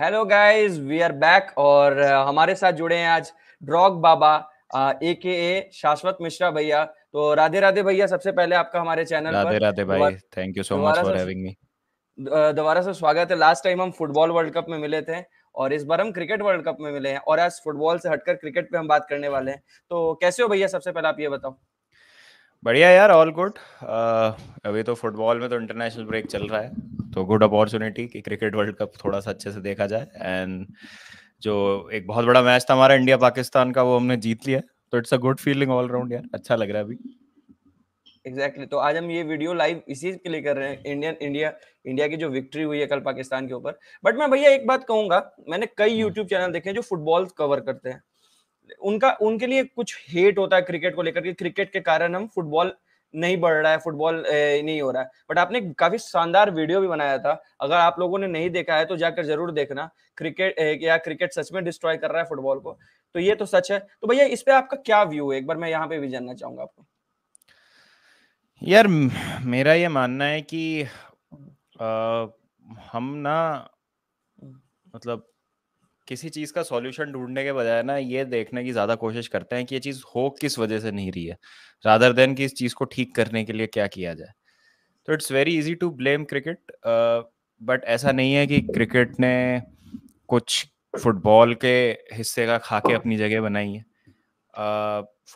Hello guys we are back और uh, हमारे साथ जुड़े हैं आज ड्रॉग बाबा ए के ए शाश्वत मिश्रा भैया तो राधे राधे भैया सबसे पहले आपका हमारे चैनल राधे राधे भाई thank you so much for having me दोबारा से स्वागत है लास्ट टाइम हम फुटबॉल वर्ल्ड कप में मिले थे और इस बार हम क्रिकेट वर्ल्ड कप में मिले हैं और आज फुटबॉल से हटकर क्रिकेट पे हम बात करने वाले हैं तो कैसे हो भैया सबसे पहले आप ये बताओ बढ़िया यार ऑल गुड अभी तो फुटबॉल में तो इंटरनेशनल ब्रेक चल रहा है तो गुड अपॉर्चुनिटी कि क्रिकेट वर्ल्ड कप थोड़ा सा अच्छे से देखा जाए एंड जो एक बहुत बड़ा मैच था हमारा इंडिया पाकिस्तान का वो हमने जीत लिया तो it's a good feeling all round यार अच्छा लग रहा है अभी एग्जैक्टली exactly. तो आज हम ये वीडियो लाइव इसी के लिए कर रहे हैं इंडियन इंडिया इंडिया की जो विक्ट्री हुई है कल पाकिस्तान के ऊपर बट मैं भैया एक बात कहूंगा मैंने कई यूट्यूब हम्म। चैनल देखे जो फुटबॉल कवर करते हैं उनका उनके लिए कुछ हेट होता है क्रिकेट को लेकर के क्रिकेट के कारण हम फुटबॉल नहीं बढ़ रहा है फुटबॉल नहीं हो रहा है बट आपने काफी शानदार वीडियो भी बनाया था अगर आप लोगों ने नहीं देखा है तो जाकर जरूर देखना क्रिकेट या क्रिकेट सच में डिस्ट्रॉय कर रहा है फुटबॉल को तो ये तो सच है तो भैया इस पे आपका क्या व्यू है एक बार मैं यहाँ पे भी जानना चाहूंगा आपको यार मेरा ये मानना है कि आ, हम ना मतलब किसी चीज का सॉल्यूशन ढूंढने के बजाय ना ये देखने की ज्यादा कोशिश करते हैं कि ये चीज हो किस वजह से नहीं रही है रादर देन कि इस चीज को ठीक करने के लिए क्या किया जाए तो it's very easy to blame cricket but ऐसा नहीं है कि क्रिकेट ने कुछ फुटबॉल के हिस्से का खाके अपनी जगह बनाई है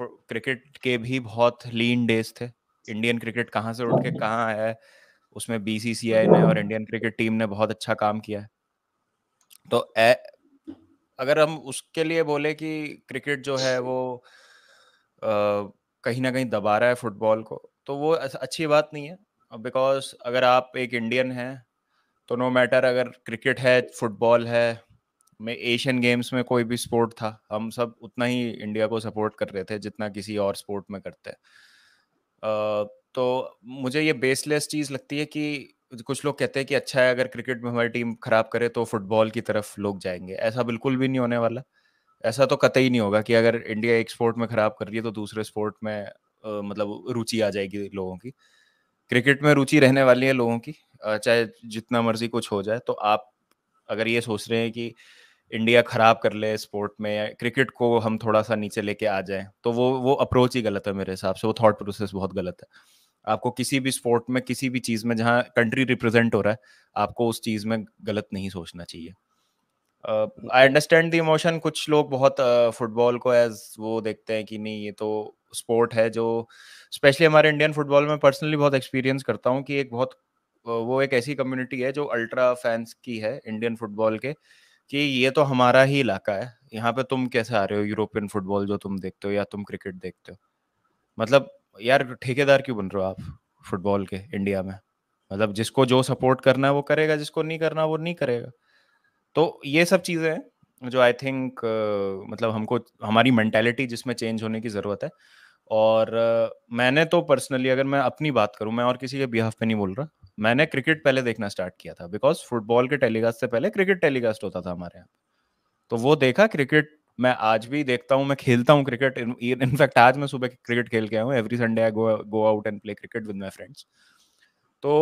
क्रिकेट के भी बहुत लीन डेज थे इंडियन क्रिकेट कहाँ से उठ के कहाँ आया है उसमें बीसीसीआई ने और इंडियन क्रिकेट टीम ने बहुत अच्छा काम किया है तो अगर हम उसके लिए बोले कि क्रिकेट जो है वो कहीं ना कहीं दबा रहा है फुटबॉल को तो वो अच्छी बात नहीं है बिकॉज अगर आप एक इंडियन हैं तो नो मैटर अगर क्रिकेट है फुटबॉल है में एशियन गेम्स में कोई भी स्पोर्ट था हम सब उतना ही इंडिया को सपोर्ट कर रहे थे जितना किसी और स्पोर्ट में करते हैं तो मुझे ये बेसलेस चीज़ लगती है कि कुछ लोग कहते हैं कि अच्छा है अगर क्रिकेट में हमारी टीम खराब करे तो फुटबॉल की तरफ लोग जाएंगे ऐसा बिल्कुल भी नहीं होने वाला ऐसा तो कतई नहीं होगा कि अगर इंडिया एक स्पोर्ट में खराब कर रही है तो दूसरे स्पोर्ट में आ, मतलब रुचि आ जाएगी लोगों की क्रिकेट में रुचि रहने वाली है लोगों की चाहे जितना मर्जी कुछ हो जाए तो आप अगर ये सोच रहे हैं कि इंडिया खराब कर ले स्पोर्ट में या क्रिकेट को हम थोड़ा सा नीचे लेके आ जाए तो वो वो अप्रोच ही गलत है मेरे हिसाब से वो थॉट प्रोसेस बहुत गलत है आपको किसी भी स्पोर्ट में किसी भी चीज़ में जहाँ कंट्री रिप्रेजेंट हो रहा है आपको उस चीज़ में गलत नहीं सोचना चाहिए आई अंडरस्टैंड द इमोशन कुछ लोग बहुत फुटबॉल uh, को एज वो देखते हैं कि नहीं ये तो स्पोर्ट है जो स्पेशली हमारे इंडियन फुटबॉल में पर्सनली बहुत एक्सपीरियंस करता हूँ कि एक बहुत वो एक ऐसी कम्युनिटी है जो अल्ट्रा फैंस की है इंडियन फुटबॉल के कि ये तो हमारा ही इलाका है यहाँ पे तुम कैसे आ रहे हो यूरोपियन फुटबॉल जो तुम देखते हो या तुम क्रिकेट देखते हो मतलब यार ठेकेदार क्यों बन रहे हो आप फुटबॉल के इंडिया में मतलब जिसको जो सपोर्ट करना है वो करेगा जिसको नहीं करना वो नहीं करेगा तो ये सब चीज़ें हैं जो आई थिंक uh, मतलब हमको हमारी मैंटेलिटी जिसमें चेंज होने की ज़रूरत है और uh, मैंने तो पर्सनली अगर मैं अपनी बात करूं मैं और किसी के बिहाफ पे नहीं बोल रहा मैंने क्रिकेट पहले देखना स्टार्ट किया था बिकॉज फुटबॉल के टेलीकास्ट से पहले क्रिकेट टेलीकास्ट होता था हमारे यहाँ तो वो देखा क्रिकेट मैं आज भी देखता हूँ मैं खेलता हूँ क्रिकेट इनफैक्ट आज मैं सुबह क्रिकेट खेल के आऊँ every Sunday I go go out and play cricket with my friends तो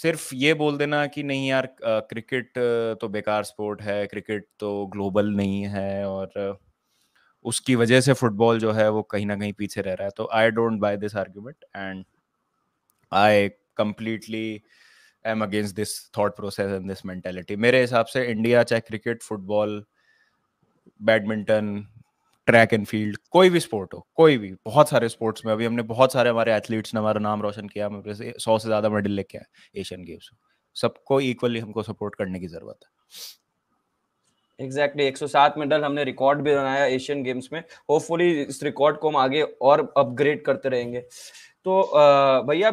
सिर्फ ये बोल देना कि नहीं यार क्रिकेट तो बेकार स्पोर्ट है क्रिकेट तो ग्लोबल नहीं है और उसकी वजह से फुटबॉल जो है वो कहीं ना कहीं पीछे रह रहा है तो I don't buy this argument and I completely am against this thought process and this mentality मेरे हिसाब से इंडिया चाहे cricket football badminton track and field कोई भी स्पोर्ट हो कोई भी बहुत सारे स्पोर्ट्स में अभी हमने बहुत सारे हमारे एथलीट्स ने हमारा नाम रोशन किया हमारे से सौ से ज़्यादा मेडल लेके आए एशियन गेम्स सबको इक्वली हमको सपोर्ट करने की ज़रूरत है एग्जैक्टली exactly, 107 मेडल हमने रिकॉर्ड भी बनाया एशियन गेम्स में होपफुली इस रिकॉर्ड को हम आगे और अपग्रेड करते रहेंगे तो भैया